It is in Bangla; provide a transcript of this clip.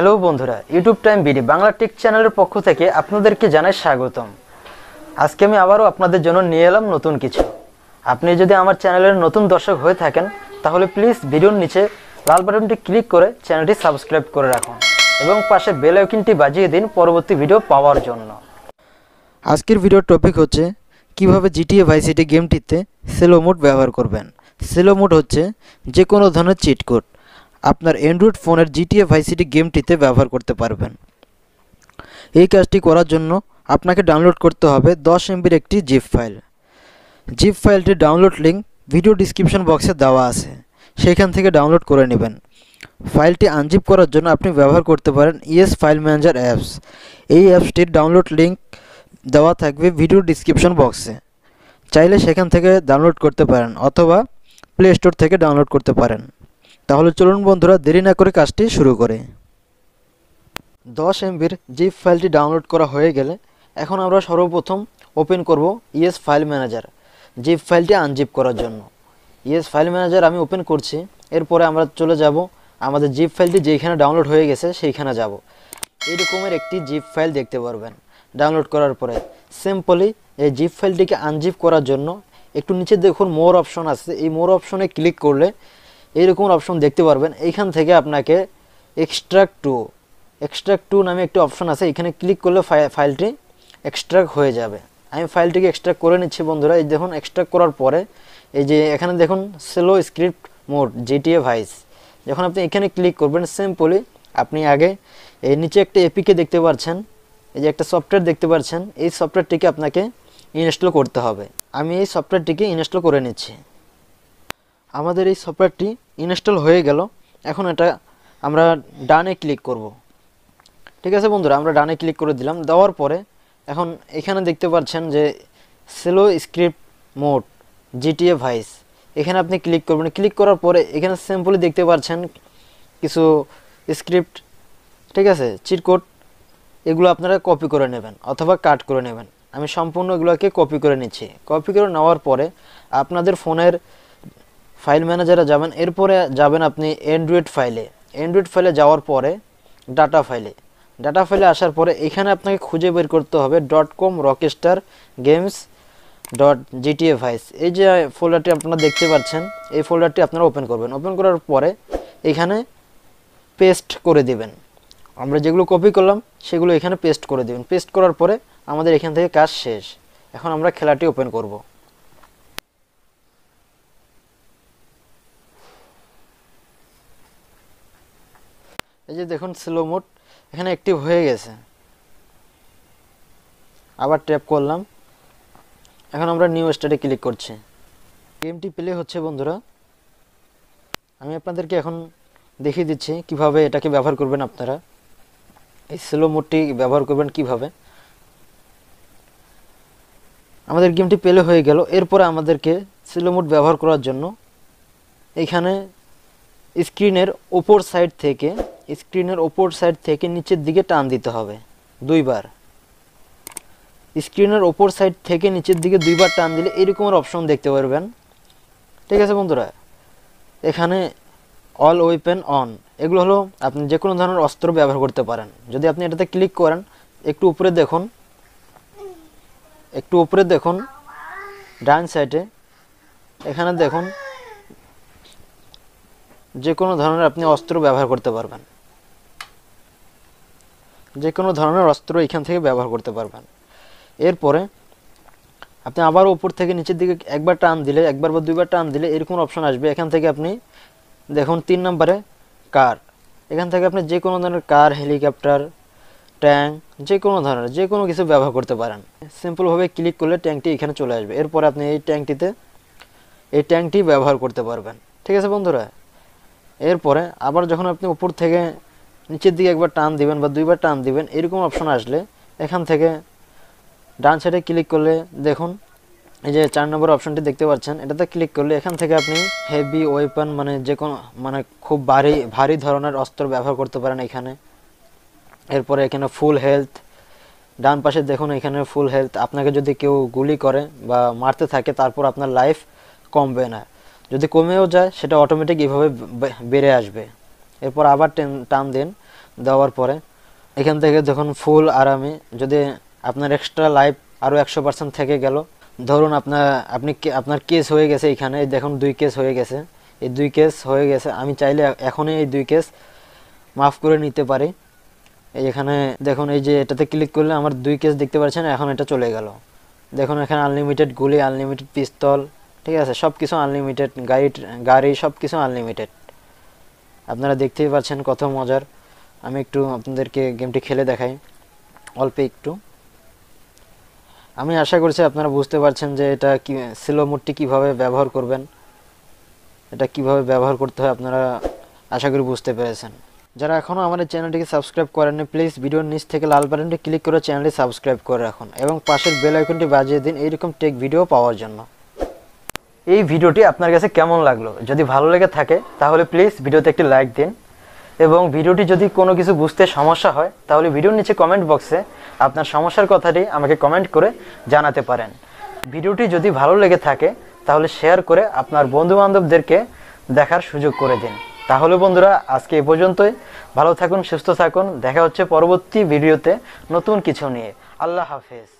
হ্যালো বন্ধুরা YouTube time BD Bangla tech চ্যানেলের পক্ষ থেকে আপনাদেরকে জানাই স্বাগতম আজকে আমি আবারও আপনাদের জন্য নিয়ে এলাম নতুন কিছু আপনি যদি আমার চ্যানেলের নতুন দর্শক হয়ে থাকেন তাহলে প্লিজ ভিডিওর নিচে লাল বাটনটি ক্লিক করে চ্যানেলটি সাবস্ক্রাইব করে রাখুন এবং পাশে বেল আইকনটি বাজিয়ে দিন পরবর্তী ভিডিও পাওয়ার জন্য আজকের ভিডিওর টপিক হচ্ছে কিভাবে জিটিএ ভাইসিটি গেমটিতে সেলো মোড ব্যবহার করবেন সেলো মোড হচ্ছে যে কোনো ধরনের চিট কোড আপনার অ্যান্ড্রয়েড ফোনের জিটিএ ভাই সিটি গেমটিতে ব্যবহার করতে পারবেন এই কাজটি করার জন্য আপনাকে ডাউনলোড করতে হবে দশ এমবির একটি জিপ ফাইল জিপ ফাইলটির ডাউনলোড লিঙ্ক ভিডিও ডিসক্রিপশন বক্সে দেওয়া আছে সেখান থেকে ডাউনলোড করে নেবেন ফাইলটি আনজিপ করার জন্য আপনি ব্যবহার করতে পারেন ইএস ফাইল ম্যানেজার অ্যাপস এই অ্যাপসটির ডাউনলোড লিঙ্ক দেওয়া থাকবে ভিডিও ডিসক্রিপশন বক্সে চাইলে সেখান থেকে ডাউনলোড করতে পারেন অথবা প্লে স্টোর থেকে ডাউনলোড করতে পারেন তাহলে চলুন বন্ধুরা দেরি না করে কাজটি শুরু করে দশ এমবির জিপ ফাইলটি ডাউনলোড করা হয়ে গেলে এখন আমরা সর্বপ্রথম ওপেন করব ইএস ফাইল ম্যানেজার জিপ ফাইলটি আনজিপ করার জন্য ইএস ফাইল ম্যানেজার আমি ওপেন করছি এরপরে আমরা চলে যাব আমাদের জিপ ফাইলটি যেখানে ডাউনলোড হয়ে গেছে সেইখানে যাব এরকমের একটি জিপ ফাইল দেখতে পারবেন ডাউনলোড করার পরে সিম্পলি এই জিপ ফাইলটিকে আনজিপ করার জন্য একটু নিচে দেখুন মোর অপশন আছে এই মোর অপশনে ক্লিক করলে এইরকম অপশন দেখতে পারবেন এইখান থেকে আপনাকে এক্সট্রাক্ট টু এক্সট্রাক্ট টু নামে একটি অপশন আছে এখানে ক্লিক করলে ফাইলটি এক্সট্রাক্ট হয়ে যাবে আমি ফাইলটিকে এক্সট্রাক্ট করে নিচ্ছি বন্ধুরা এই দেখুন এক্সট্রাক্ট করার পরে এই যে এখানে দেখুন slow script mode GTA Vice যখন আপনি এখানে ক্লিক করবেন সিম্পলি আপনি আগে এই নিচে একটা এপিকে দেখতে পাচ্ছেন এই যে একটা সফটওয়্যার দেখতে পাচ্ছেন এই সফটওয়্যারটিকে আপনাকে ইনস্টল করতে হবে আমি এই সফটওয়্যারটিকে ইনস্টল করে নিচ্ছি আমাদের এই সফটওয়্যারটি ইনস্টল হয়ে গেল এখন এটা আমরা ডানে ক্লিক করব। ঠিক আছে বন্ধুরা আমরা ডানে ক্লিক করে দিলাম দেওয়ার পরে এখন এখানে দেখতে পাচ্ছেন যে CLEO script mode GTA Vice এখানে আপনি ক্লিক করবেন ক্লিক করার পরে এখানে সিম্পলি দেখতে পাচ্ছেন কিছু স্ক্রিপ্ট ঠিক আছে চিরকোট এগুলো আপনারা কপি করে নেবেন অথবা কাট করে নেবেন আমি সম্পূর্ণ এগুলোকে কপি করে নিচ্ছি কপি করে নেওয়ার পরে আপনাদের ফোনের ফাইল ম্যানেজারে যাবেন এরপরে যাবেন আপনি অ্যান্ড্রয়েড ফাইলে অ্যান্ড্রয়েড ফাইলে যাওয়ার পরে ডাটা ফাইলে ডাটা ফাইলে আসার পরে এখানে আপনাকে খুঁজে বের করতে হবে dot com Rockstar Games dot GTA Vice এই যে ফোল্ডারটি আপনারা দেখতে পাচ্ছেন এই ফোল্ডারটি আপনারা ওপেন করবেন ওপেন করার পরে এখানে পেস্ট করে দিবেন আমরা যেগুলো কপি করলাম সেগুলো এখানে পেস্ট করে দিবেন পেস্ট করার পরে আমাদের এখান থেকে কাজ শেষ এখন আমরা খেলাটি ওপেন করবো এই যে দেখুন স্লো মোড এখানে অ্যাক্টিভ হয়ে গেছে আবার ট্যাপ করলাম এখন আমরা নিউ স্টার্টে ক্লিক করছি গেমটি প্লে হচ্ছে বন্ধুরা আমি আপনাদেরকে এখন দেখিয়ে দিচ্ছি কিভাবে এটাকে ব্যবহার করবেন আপনারা এই স্লো মোডটি ব্যবহার করবেন কিভাবে আমাদের গেমটি পেলে হয়ে গেল এরপরে আমাদেরকে স্লো মোড ব্যবহার করার জন্য এখানে স্ক্রিনের ওপর সাইড থেকে স্ক্রিনের ওপর সাইড থেকে নিচের দিকে টান দিতে হবে দুইবার স্ক্রিনের ওপর সাইড থেকে নিচের দিকে দুইবার টান দিলে এরকমের অপশন দেখতে পারবেন ঠিক আছে বন্ধুরা এখানে অল ওয়েপেন অন এগুলো হলো আপনি যে কোনো ধরনের অস্ত্র ব্যবহার করতে পারেন যদি আপনি এটাতে ক্লিক করেন একটু উপরে দেখুন একটু উপরে দেখুন ডান সাইডে এখানে দেখুন যে কোনো ধরনের আপনি অস্ত্র ব্যবহার করতে পারবেন যে কোনো ধরনের অস্ত্র এখান থেকে ব্যবহার করতে পারবেন এরপরে আপনি আবার উপর থেকে নিচের দিকে একবার টান দিলে একবার বা দুইবার টান দিলে এরকম অপশন আসবে এখান থেকে আপনি দেখুন তিন নম্বরে কার এখান থেকে আপনি যে কোনো ধরনের কার হেলিকপ্টার ট্যাঙ্ক যে কোনো ধরনের যে কোনো কিছু ব্যবহার করতে পারেন সিম্পলভাবে ক্লিক করলে ট্যাঙ্কটি এখানে চলে আসবে এরপরে আপনি এই ট্যাঙ্কটিতে এই ট্যাঙ্কটি ব্যবহার করতে পারবেন ঠিক আছে বন্ধুরা এরপরে আবার যখন আপনি উপর থেকে নিচের দিকে একবার টান দিবেন বা দুইবার টান দিবেন এরকম অপশন আসলে এখান থেকে ডান সাইডে ক্লিক করলে দেখুন এই যে চার নম্বর অপশনটি দেখতে পাচ্ছেন এটাতে ক্লিক করলে এখান থেকে আপনি হেভি ওয়েপন মানে যে কোনো মানে খুব ভারী ভারী ধরনের অস্ত্র ব্যবহার করতে পারেন এখানে এরপরে এখানে ফুল হেলথ ডান পাশে দেখুন এখানে ফুল হেলথ আপনাকে যদি কেউ গুলি করে বা মারতে থাকে তারপর আপনার লাইফ কমবে না যদি কমেও যায় সেটা অটোমেটিক এভাবে বেড়ে আসবে এরপর আবার টান দিন দেওয়ার পরে এখান থেকে যখন ফুল আরামে যদি আপনার এক্সট্রা লাইফ আরও একশো পার্সেন্ট থেকে গেল ধরুন আপনার আপনি আপনার কেস হয়ে গেছে এখানে দেখুন দুই কেস হয়ে গেছে এই দুই কেস হয়ে গেছে আমি চাইলে এখনই এই দুই কেস মাফ করে নিতে পারি এখানে দেখুন এই যে এটাতে ক্লিক করলে আমার দুই কেস দেখতে পাচ্ছেন এখন এটা চলে গেল দেখুন এখানে আনলিমিটেড গুলি আনলিমিটেড পিস্তল ঠিক আছে সব কিছু আনলিমিটেড গাড়ি গাড়ি সব কিছু আনলিমিটেড আপনারা দেখতেই পাচ্ছেন কত মজার আমি একটু আপনাদেরকে গেমটি খেলে দেখাই অল্প একটু আমি আশা করছি আপনারা বুঝতে পারছেন যে এটা কি সিলো মোডটি কীভাবে ব্যবহার করবেন এটা কিভাবে ব্যবহার করতে হয় আপনারা আশা করি বুঝতে পেরেছেন যারা এখনও আমাদের চ্যানেলটিকে সাবস্ক্রাইব করেননি প্লিজ ভিডিওর নিচ থেকে লাল বাটনটি ক্লিক করে চ্যানেলটি সাবস্ক্রাইব করে রাখুন এবং পাশের বেল আইকনটি বাজিয়ে দিন এইরকম টেক ভিডিও পাওয়ার জন্য এই ভিডিওটি আপনার কাছে কেমন লাগলো যদি ভালো লেগে থাকে তাহলে প্লিজ ভিডিওতে একটি লাইক দিন এবং ভিডিওটি যদি কোনো কিছু বুঝতে সমস্যা হয় তাহলে ভিডিওর নিচে কমেন্ট বক্সে আপনার সমস্যার কথাটি আমাকে কমেন্ট করে জানাতে পারেন ভিডিওটি যদি ভালো লেগে থাকে তাহলে শেয়ার করে আপনার বন্ধুবান্ধবদেরকে দেখার সুযোগ করে দিন তাহলে বন্ধুরা আজকে এ পর্যন্তই ভালো থাকুন সুস্থ থাকুন দেখা হচ্ছে পরবর্তী ভিডিওতে নতুন কিছু নিয়ে আল্লাহ হাফেজ